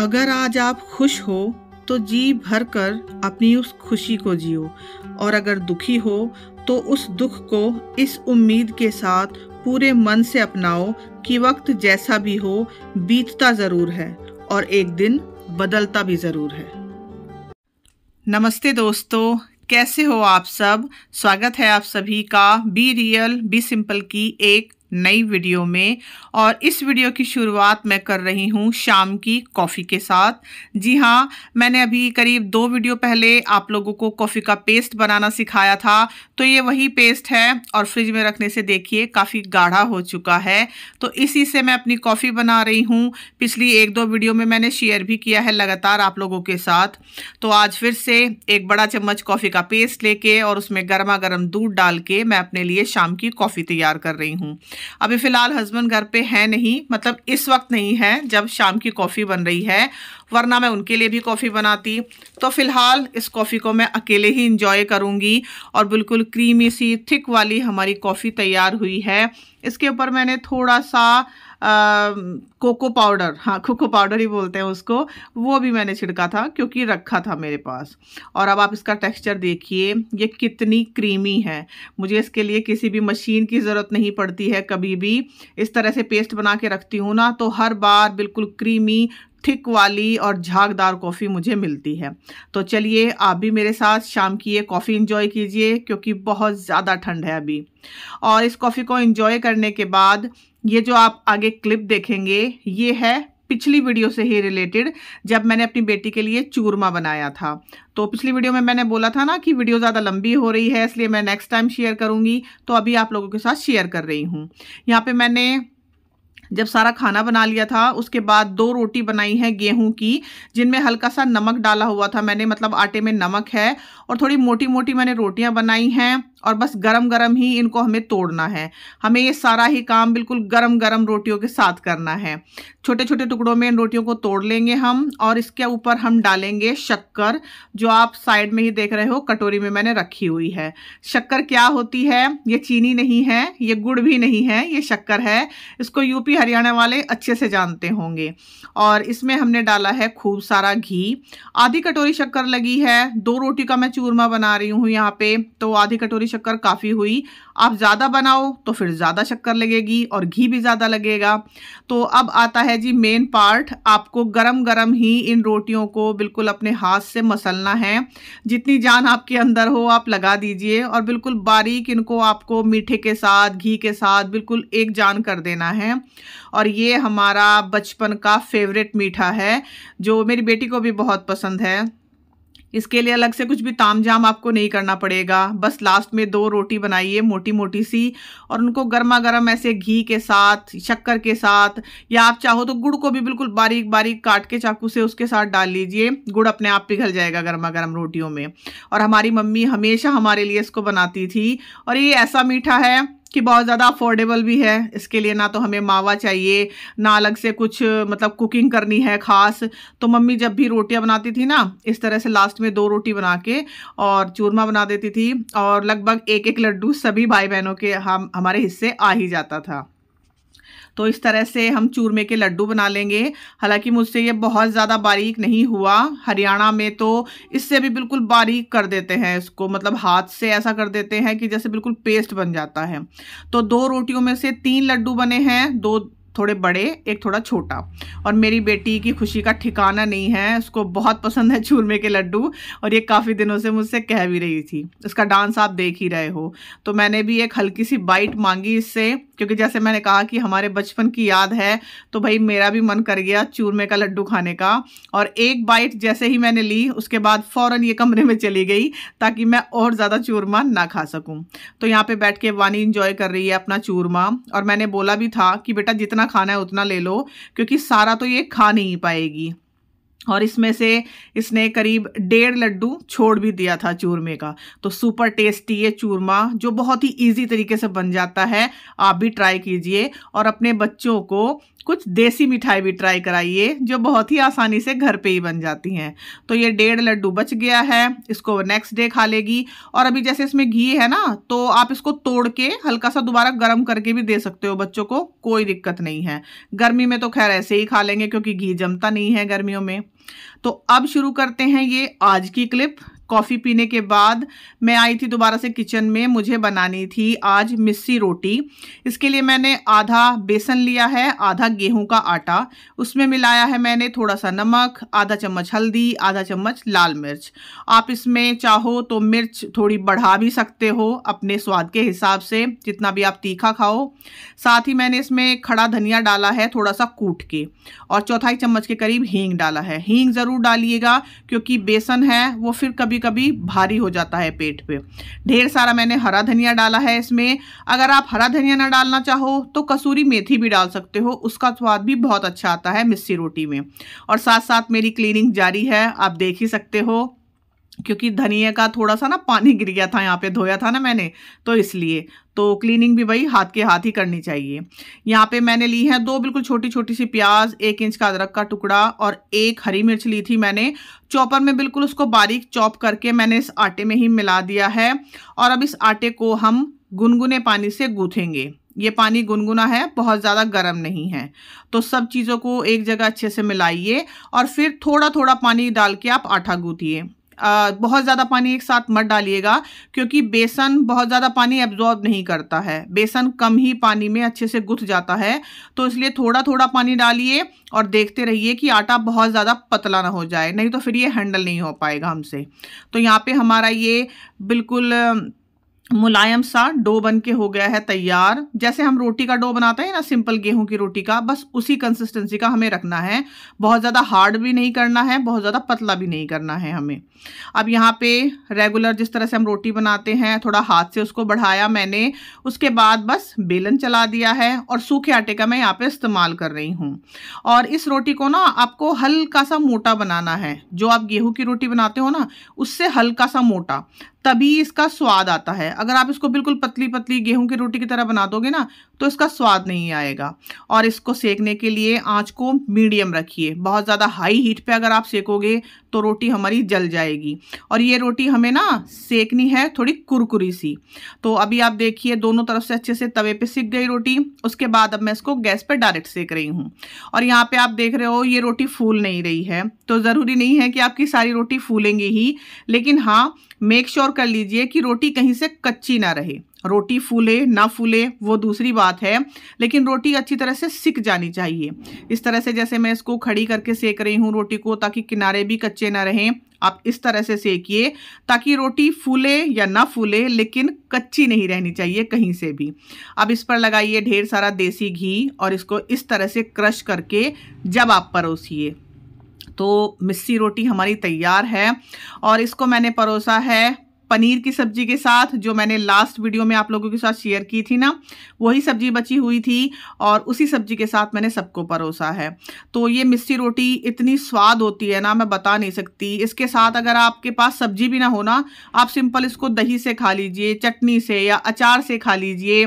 अगर आज आप खुश हो तो जी भर कर अपनी उस खुशी को जियो और अगर दुखी हो तो उस दुख को इस उम्मीद के साथ पूरे मन से अपनाओ कि वक्त जैसा भी हो बीतता ज़रूर है और एक दिन बदलता भी ज़रूर है नमस्ते दोस्तों कैसे हो आप सब स्वागत है आप सभी का बी रियल बी सिंपल की एक नई वीडियो में और इस वीडियो की शुरुआत मैं कर रही हूँ शाम की कॉफ़ी के साथ जी हाँ मैंने अभी करीब दो वीडियो पहले आप लोगों को कॉफ़ी का पेस्ट बनाना सिखाया था तो ये वही पेस्ट है और फ्रिज में रखने से देखिए काफ़ी गाढ़ा हो चुका है तो इसी से मैं अपनी कॉफ़ी बना रही हूँ पिछली एक दो वीडियो में मैंने शेयर भी किया है लगातार आप लोगों के साथ तो आज फिर से एक बड़ा चम्मच कॉफ़ी का पेस्ट ले और उसमें गर्मा गर्म दूध डाल के मैं अपने लिए शाम की कॉफ़ी तैयार कर रही हूँ अभी फ़िलहाल हस्बैंड घर पे है नहीं मतलब इस वक्त नहीं है जब शाम की कॉफ़ी बन रही है वरना मैं उनके लिए भी कॉफ़ी बनाती तो फ़िलहाल इस कॉफ़ी को मैं अकेले ही इंजॉय करूँगी और बिल्कुल क्रीमी सी थिक वाली हमारी कॉफ़ी तैयार हुई है इसके ऊपर मैंने थोड़ा सा कोको पाउडर हाँ कोको पाउडर ही बोलते हैं उसको वो भी मैंने छिड़का था क्योंकि रखा था मेरे पास और अब आप इसका टेक्सचर देखिए ये कितनी क्रीमी है मुझे इसके लिए किसी भी मशीन की ज़रूरत नहीं पड़ती है कभी भी इस तरह से पेस्ट बना के रखती हूँ ना तो हर बार बिल्कुल क्रीमी थिक वाली और झागदार कॉफ़ी मुझे मिलती है तो चलिए आप भी मेरे साथ शाम की ये कॉफ़ी इन्जॉय कीजिए क्योंकि बहुत ज़्यादा ठंड है अभी और इस कॉफ़ी को इन्जॉय करने के बाद ये जो आप आगे क्लिप देखेंगे ये है पिछली वीडियो से ही रिलेटेड जब मैंने अपनी बेटी के लिए चूरमा बनाया था तो पिछली वीडियो में मैंने बोला था ना कि वीडियो ज़्यादा लंबी हो रही है इसलिए मैं नेक्स्ट टाइम शेयर करूँगी तो अभी आप लोगों के साथ शेयर कर रही हूँ यहाँ पे मैंने जब सारा खाना बना लिया था उसके बाद दो रोटी बनाई है गेहूं की जिनमें हल्का सा नमक डाला हुआ था मैंने मतलब आटे में नमक है और थोड़ी मोटी मोटी मैंने रोटियां बनाई हैं और बस गरम गरम ही इनको हमें तोड़ना है हमें ये सारा ही काम बिल्कुल गरम गरम रोटियों के साथ करना है छोटे छोटे टुकड़ों में इन रोटियों को तोड़ लेंगे हम और इसके ऊपर हम डालेंगे शक्कर जो आप साइड में ही देख रहे हो कटोरी में मैंने रखी हुई है शक्कर क्या होती है ये चीनी नहीं है ये गुड़ भी नहीं है ये शक्कर है इसको यूपी हरियाणा वाले अच्छे से जानते होंगे और इसमें हमने डाला है खूब सारा घी आधी कटोरी शक्कर लगी है दो रोटी का मैं चूरमा बना रही हूँ यहाँ पे तो आधी कटोरी शक्कर काफ़ी हुई आप ज़्यादा बनाओ तो फिर ज़्यादा शक्कर लगेगी और घी भी ज़्यादा लगेगा तो अब आता है जी मेन पार्ट आपको गरम गरम ही इन रोटियों को बिल्कुल अपने हाथ से मसलना है जितनी जान आपके अंदर हो आप लगा दीजिए और बिल्कुल बारीक इनको आपको मीठे के साथ घी के साथ बिल्कुल एक जान कर देना है और ये हमारा बचपन का फेवरेट मीठा है जो मेरी बेटी को भी बहुत पसंद है इसके लिए अलग से कुछ भी ताम जाम आपको नहीं करना पड़ेगा बस लास्ट में दो रोटी बनाइए मोटी मोटी सी और उनको गर्मा गर्म ऐसे घी के साथ शक्कर के साथ या आप चाहो तो गुड़ को भी बिल्कुल बारीक बारीक काट के चाकू से उसके साथ डाल लीजिए गुड़ अपने आप पिघल जाएगा गर्मा गर्म रोटियों में और हमारी मम्मी हमेशा हमारे लिए इसको बनाती थी और ये ऐसा मीठा है कि बहुत ज़्यादा अफोर्डेबल भी है इसके लिए ना तो हमें मावा चाहिए ना अलग से कुछ मतलब कुकिंग करनी है ख़ास तो मम्मी जब भी रोटियां बनाती थी ना इस तरह से लास्ट में दो रोटी बना के और चूरमा बना देती थी और लगभग एक एक लड्डू सभी भाई बहनों के हम हमारे हिस्से आ ही जाता था तो इस तरह से हम चूरमे के लड्डू बना लेंगे हालांकि मुझसे ये बहुत ज़्यादा बारीक नहीं हुआ हरियाणा में तो इससे भी बिल्कुल बारीक कर देते हैं इसको मतलब हाथ से ऐसा कर देते हैं कि जैसे बिल्कुल पेस्ट बन जाता है तो दो रोटियों में से तीन लड्डू बने हैं दो थोड़े बड़े एक थोड़ा छोटा और मेरी बेटी की खुशी का ठिकाना नहीं है उसको बहुत पसंद है चूरमे के लड्डू और ये काफ़ी दिनों से मुझसे कह भी रही थी इसका डांस आप देख ही रहे हो तो मैंने भी एक हल्की सी बाइट मांगी इससे क्योंकि जैसे मैंने कहा कि हमारे बचपन की याद है तो भाई मेरा भी मन कर गया चूरमे का लड्डू खाने का और एक बाइट जैसे ही मैंने ली उसके बाद फ़ौर ये कमरे में चली गई ताकि मैं और ज़्यादा चूरमा ना खा सकूँ तो यहाँ पर बैठ के वानी इंजॉय कर रही है अपना चूरमा और मैंने बोला भी था कि बेटा जितना जितना खाना है उतना ले लो क्योंकि सारा तो ये खा नहीं पाएगी और इसमें से इसने करीब डेढ़ लड्डू छोड़ भी दिया था चूरमे का तो सुपर टेस्टी ये चूरमा जो बहुत ही इजी तरीके से बन जाता है आप भी ट्राई कीजिए और अपने बच्चों को कुछ देसी मिठाई भी ट्राई कराइए जो बहुत ही आसानी से घर पे ही बन जाती हैं तो ये डेढ़ लड्डू बच गया है इसको नेक्स्ट डे खा लेगी और अभी जैसे इसमें घी है ना तो आप इसको तोड़ के हल्का सा दोबारा गर्म करके भी दे सकते हो बच्चों को कोई दिक्कत नहीं है गर्मी में तो खैर ऐसे ही खा लेंगे क्योंकि घी जमता नहीं है गर्मियों में तो अब शुरू करते हैं ये आज की क्लिप कॉफ़ी पीने के बाद मैं आई थी दोबारा से किचन में मुझे बनानी थी आज मिस्सी रोटी इसके लिए मैंने आधा बेसन लिया है आधा गेहूं का आटा उसमें मिलाया है मैंने थोड़ा सा नमक आधा चम्मच हल्दी आधा चम्मच लाल मिर्च आप इसमें चाहो तो मिर्च थोड़ी बढ़ा भी सकते हो अपने स्वाद के हिसाब से जितना भी आप तीखा खाओ साथ ही मैंने इसमें खड़ा धनिया डाला है थोड़ा सा कूट के और चौथाई चम्मच के करीब हींग डाला है हींग ज़रूर डालिएगा क्योंकि बेसन है वो फिर कभी कभी भारी हो जाता है पेट पे ढेर सारा मैंने हरा धनिया डाला है इसमें अगर आप हरा धनिया ना डालना चाहो तो कसूरी मेथी भी डाल सकते हो उसका स्वाद भी बहुत अच्छा आता है मिस्सी रोटी में और साथ साथ मेरी क्लीनिंग जारी है आप देख ही सकते हो क्योंकि धनिया का थोड़ा सा ना पानी गिर गया था यहाँ पे धोया था ना मैंने तो इसलिए तो क्लीनिंग भी भाई हाथ के हाथ ही करनी चाहिए यहाँ पे मैंने ली है दो बिल्कुल छोटी छोटी सी प्याज एक इंच का अदरक का टुकड़ा और एक हरी मिर्च ली थी मैंने चॉपर में बिल्कुल उसको बारीक चॉप करके मैंने इस आटे में ही मिला दिया है और अब इस आटे को हम गुनगुने पानी से गूँथेंगे ये पानी गुनगुना है बहुत ज़्यादा गर्म नहीं है तो सब चीज़ों को एक जगह अच्छे से मिलाइए और फिर थोड़ा थोड़ा पानी डाल के आप आटा गूँथिए बहुत ज़्यादा पानी एक साथ मत डालिएगा क्योंकि बेसन बहुत ज़्यादा पानी एब्जॉर्ब नहीं करता है बेसन कम ही पानी में अच्छे से गुथ जाता है तो इसलिए थोड़ा थोड़ा पानी डालिए और देखते रहिए कि आटा बहुत ज़्यादा पतला ना हो जाए नहीं तो फिर ये हैंडल नहीं हो पाएगा हमसे तो यहाँ पर हमारा ये बिल्कुल मुलायम सा डो बन के हो गया है तैयार जैसे हम रोटी का डो बनाते हैं ना सिंपल गेहूं की रोटी का बस उसी कंसिस्टेंसी का हमें रखना है बहुत ज़्यादा हार्ड भी नहीं करना है बहुत ज़्यादा पतला भी नहीं करना है हमें अब यहाँ पे रेगुलर जिस तरह से हम रोटी बनाते हैं थोड़ा हाथ से उसको बढ़ाया मैंने उसके बाद बस बेलन चला दिया है और सूखे आटे का मैं यहाँ पर इस्तेमाल कर रही हूँ और इस रोटी को ना आपको हल्का सा मोटा बनाना है जो आप गेहूँ की रोटी बनाते हो ना उससे हल्का सा मोटा तभी इसका स्वाद आता है अगर आप इसको बिल्कुल पतली पतली गेहूं की रोटी की तरह बना दोगे ना तो इसका स्वाद नहीं आएगा और इसको सेकने के लिए आँच को मीडियम रखिए बहुत ज़्यादा हाई हीट पे अगर आप सेकोगे तो रोटी हमारी जल जाएगी और ये रोटी हमें ना सेकनी है थोड़ी कुरकुरी सी तो अभी आप देखिए दोनों तरफ से अच्छे से तवे पे सिक गई रोटी उसके बाद अब मैं इसको गैस पर डायरेक्ट सेक रही हूँ और यहाँ पे आप देख रहे हो ये रोटी फूल नहीं रही है तो ज़रूरी नहीं है कि आपकी सारी रोटी फूलेंगी ही लेकिन हाँ मेक श्योर sure कर लीजिए कि रोटी कहीं से कच्ची ना रहे रोटी फूले ना फूले वो दूसरी बात है लेकिन रोटी अच्छी तरह से सिक जानी चाहिए इस तरह से जैसे मैं इसको खड़ी करके सेक रही हूँ रोटी को ताकि किनारे भी कच्चे ना रहें आप इस तरह से सेकिए ताकि रोटी फूले या ना फूले लेकिन कच्ची नहीं रहनी चाहिए कहीं से भी अब इस पर लगाइए ढेर सारा देसी घी और इसको इस तरह से क्रश करके जब आप परोसिए तो मिस्सी रोटी हमारी तैयार है और इसको मैंने परोसा है पनीर की सब्जी के साथ जो मैंने लास्ट वीडियो में आप लोगों के साथ शेयर की थी ना वही सब्जी बची हुई थी और उसी सब्जी के साथ मैंने सबको परोसा है तो ये मिस्सी रोटी इतनी स्वाद होती है ना मैं बता नहीं सकती इसके साथ अगर आपके पास सब्जी भी ना हो ना आप सिंपल इसको दही से खा लीजिए चटनी से या अचार से खा लीजिए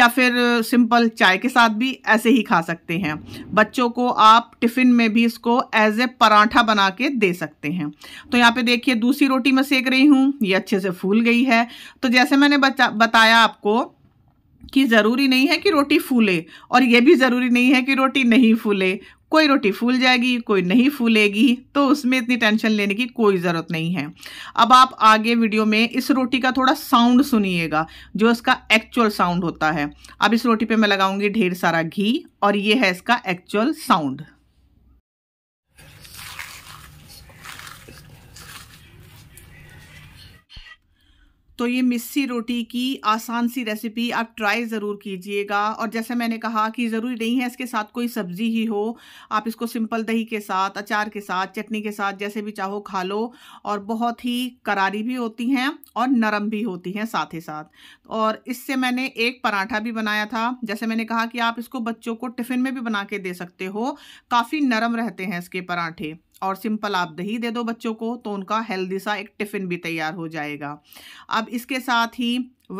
या फिर सिंपल चाय के साथ भी ऐसे ही खा सकते हैं बच्चों को आप टिफ़िन में भी इसको एज ए पराठा बना के दे सकते हैं तो यहाँ पे देखिए दूसरी रोटी मैं सेक रही हूँ ये अच्छे अच्छे से फूल गई है तो जैसे मैंने बताया आपको कि ज़रूरी नहीं है कि रोटी फूले और ये भी ज़रूरी नहीं है कि रोटी नहीं फूले कोई रोटी फूल जाएगी कोई नहीं फूलेगी तो उसमें इतनी टेंशन लेने की कोई ज़रूरत नहीं है अब आप आगे वीडियो में इस रोटी का थोड़ा साउंड सुनिएगा जो इसका एक्चुअल साउंड होता है अब इस रोटी पे मैं लगाऊंगी ढेर सारा घी और ये है इसका एक्चुअल साउंड तो ये मिस्सी रोटी की आसान सी रेसिपी आप ट्राई ज़रूर कीजिएगा और जैसे मैंने कहा कि ज़रूरी नहीं है इसके साथ कोई सब्ज़ी ही हो आप इसको सिंपल दही के साथ अचार के साथ चटनी के साथ जैसे भी चाहो खा लो और बहुत ही करारी भी होती हैं और नरम भी होती हैं साथ ही साथ और इससे मैंने एक पराठा भी बनाया था जैसे मैंने कहा कि आप इसको बच्चों को टिफ़िन में भी बना के दे सकते हो काफ़ी नरम रहते हैं इसके पराठे और सिंपल आप दही दे दो बच्चों को तो उनका हेल्दी सा एक टिफ़िन भी तैयार हो जाएगा अब इसके साथ ही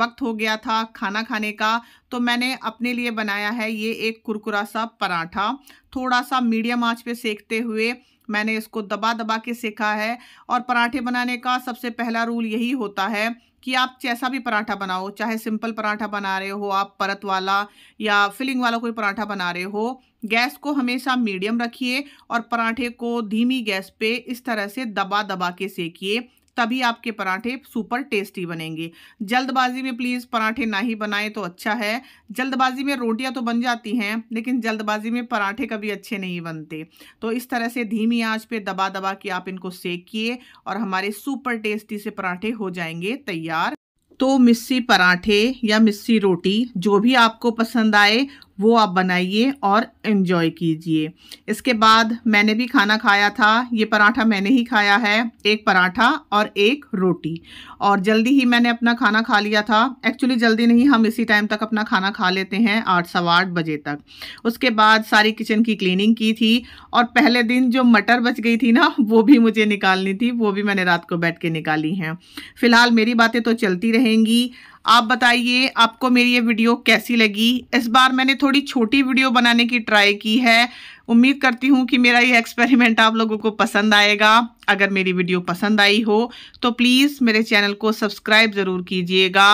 वक्त हो गया था खाना खाने का तो मैंने अपने लिए बनाया है ये एक कुरकुरा सा पराठा थोड़ा सा मीडियम आंच पे सेकते हुए मैंने इसको दबा दबा के सेका है और पराठे बनाने का सबसे पहला रूल यही होता है कि आप जैसा भी पराठा बनाओ चाहे सिंपल पराठा बना रहे हो आप परत वाला या फिलिंग वाला कोई पराठा बना रहे हो गैस को हमेशा मीडियम रखिए और पराठे को धीमी गैस पे इस तरह से दबा दबा के सेकिए तभी आपके पराठे सुपर टेस्टी बनेंगे जल्दबाजी में प्लीज़ पराठे ना ही बनाएं तो अच्छा है जल्दबाजी में रोटियां तो बन जाती हैं लेकिन जल्दबाजी में पराठे कभी अच्छे नहीं बनते तो इस तरह से धीमी आंच पे दबा दबा के आप इनको सेकिए और हमारे सुपर टेस्टी से पराठे हो जाएंगे तैयार तो मिस्सी पराठे या मिस्सी रोटी जो भी आपको पसंद आए वो आप बनाइए और इन्जॉय कीजिए इसके बाद मैंने भी खाना खाया था ये पराठा मैंने ही खाया है एक पराठा और एक रोटी और जल्दी ही मैंने अपना खाना खा लिया था एक्चुअली जल्दी नहीं हम इसी टाइम तक अपना खाना खा लेते हैं आठ सवा आठ बजे तक उसके बाद सारी किचन की क्लीनिंग की थी और पहले दिन जो मटर बच गई थी ना वो भी मुझे निकालनी थी वो भी मैंने रात को बैठ के निकाली हैं फ़िलहाल मेरी बातें तो चलती रहेंगी आप बताइए आपको मेरी ये वीडियो कैसी लगी इस बार मैंने थोड़ी छोटी वीडियो बनाने की ट्राई की है उम्मीद करती हूँ कि मेरा ये एक्सपेरिमेंट आप लोगों को पसंद आएगा अगर मेरी वीडियो पसंद आई हो तो प्लीज़ मेरे चैनल को सब्सक्राइब ज़रूर कीजिएगा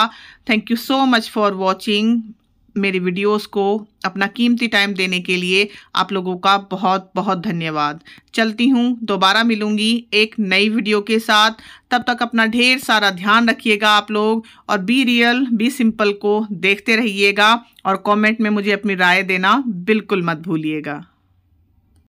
thank you so much for watching मेरी वीडियोस को अपना कीमती टाइम देने के लिए आप लोगों का बहुत बहुत धन्यवाद चलती हूँ दोबारा मिलूँगी एक नई वीडियो के साथ तब तक अपना ढेर सारा ध्यान रखिएगा आप लोग और बी रियल बी सिंपल को देखते रहिएगा और कमेंट में मुझे अपनी राय देना बिल्कुल मत भूलिएगा